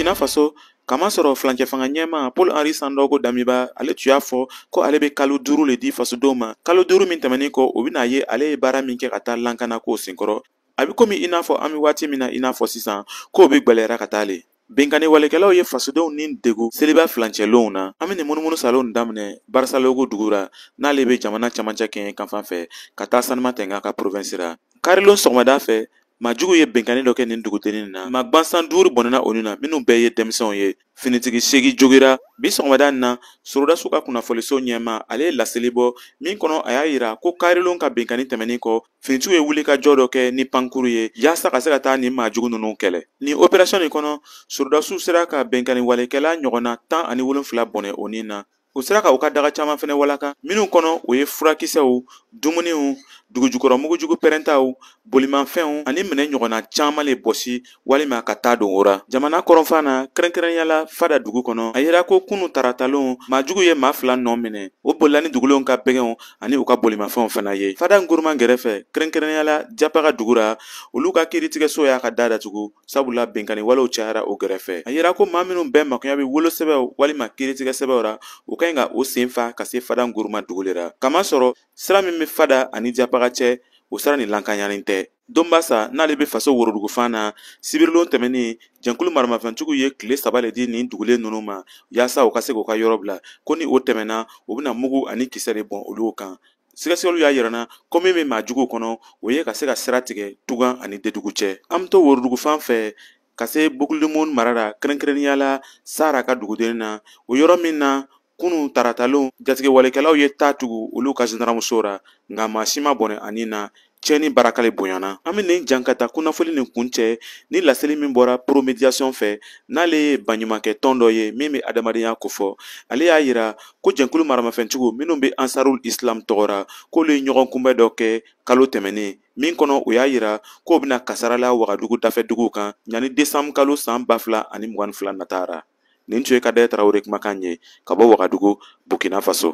burkina faso kamasɔrɔ filancɛ fanga ɲɛma paul henri sandɔgo damiba ale tun y'a fɔ ko ale be kalo duuru le di fasodenw ma kalo duuru min tɛmɛnin kɔ o ben'a ye ale ye baara min kɛ ka taa lankana k'o senkɔrɔ a be komi i n'a fɔ an be waati min na i n'a fɔ sisan k'o be gwɛlɛyara ka taa le benkani walekɛlaw ye fasodenw ni degu seliba filancɛlonw na an be nin munumunu salon daminɛ barisalogo dugura n'ale be jamana camacɛ kɛɲɛ kanfan fɛ ka taa sanumatɛnga ka provɛnsira karilon sɔgɔmada fɛ majugu ye bɛnkanin dɔ kɛ nin dugudennin nin na ma gwansan duuru bɔnɛna olu na minw bɛɛ ye denmisɛnw ye finitigi segi jogira bi sɔgɔmada nin na sorodaso ka kunnafoliso ɲɛma ale ye laseli bɔ min kɔnɔ a y'a yira ko karilenw ka bɛnkanin tɛmɛnin kɔ finitigiw ye wuli ka jɔ dɔ kɛ ni pankuru ye y'asa ka se ka taa nin majugu ninnu kɛlɛ nin operasiyɔn nin kɔnɔ sorodasiw sera ka bɛnkanin walekɛla ɲɔgɔnna tan ani wolonfila bɔnɛ o nin na u sera ka u ka daga caaman fɛnɛ walaka minw kɔnɔ o ye furakisɛw dumuniw dugujukɔrɔ mugujugu pɛrɛntaw bolimafɛnw ani minɛ ɲɔgɔnna caaman le bɔsi walima ka taa don o ra jamana kɔrɔnfan na kɛrɛnkɛrɛnyala fada dugu kɔnɔ a yira ko kunu taratalonw majugu ye ma fila nɔɔ minɛ o bolila ni dugulenw ka bɛgɛnw ani u ka bolimafɛnw fana ye fada nguruman gɛrɛfɛ kɛrɛnkɛrɛnyala japaga dugu ra olu ka kiiritigɛso y'a ka da datugu sabula benkani walew cayara o gɛrɛfɛ a yira ko ma minw bɛɛ makoya be wolosɛbɛw walima kiiritigɛsɛbɛw ra u ka ɲi ka o sen fa ka se fada nguruma dugu le ra kamasɔrɔ sira min be fada ani japaga dɛmɛbaga cɛ o sara nin lankanyalen tɛ donba sa n'ale be faso worodugufan na sibirilon tɛmɛnin jɛnkulu maramafɛntigiw ye kile saba le di nin dugulen nunu ma y'asa u ka se k'u ka yɔrɔ bila ko ni o tɛmɛna u bena mugu ani kisɛ de bɔn oluw kan sigasigali y'a yirana ko min be maa juguw kɔnɔ o ye ka se ka sira tigɛ tugan ani dedugu cɛ an be to worodugufan fɛ ka se bugulimun mara ra kɛrɛnkɛrɛnninya la sara ka dugudennin na o yɔrɔ min na kunu taratalenw jatigɛwalekɛlaw ye taa tugu olu ka zeneramuso ra nka maa si bɔnɛ ani na tiɲɛni barakale bonyana an be nin jan ka ta kunnafoli nin kuncɛ ni laseli min bɔra promediyasiyɔn fɛ n'ale ye baɲumankɛ tɔn dɔ ye min be adamadenya kofɔ ale y'a yira ko jɛnkulu maramafɛntigiw minw be ansarul islam tɔgɔra k'olu ye ɲɔgɔn kunbɛ dɔ kɛ kalo tɛmɛnin min kɔnɔ u y'a yira k'o bena kasara la wagadugu dafɛduguw kan ɲani desanb kalo saan ba fila ani mgani fila natara Nin tun ye Kadɛ Traore kumakan ye ka bɔ Wagadugu bukina Faso